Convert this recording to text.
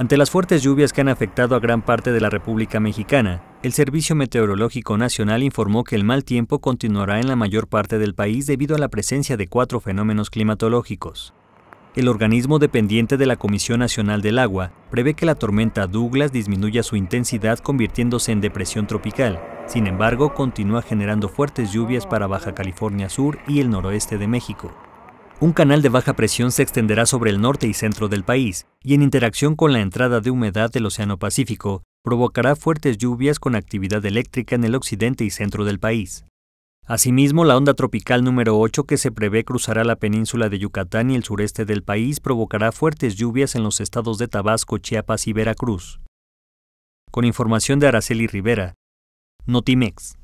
Ante las fuertes lluvias que han afectado a gran parte de la República Mexicana, el Servicio Meteorológico Nacional informó que el mal tiempo continuará en la mayor parte del país debido a la presencia de cuatro fenómenos climatológicos. El organismo dependiente de la Comisión Nacional del Agua prevé que la tormenta Douglas disminuya su intensidad convirtiéndose en depresión tropical. Sin embargo, continúa generando fuertes lluvias para Baja California Sur y el noroeste de México. Un canal de baja presión se extenderá sobre el norte y centro del país, y en interacción con la entrada de humedad del Océano Pacífico, provocará fuertes lluvias con actividad eléctrica en el occidente y centro del país. Asimismo, la onda tropical número 8 que se prevé cruzará la península de Yucatán y el sureste del país provocará fuertes lluvias en los estados de Tabasco, Chiapas y Veracruz. Con información de Araceli Rivera, Notimex.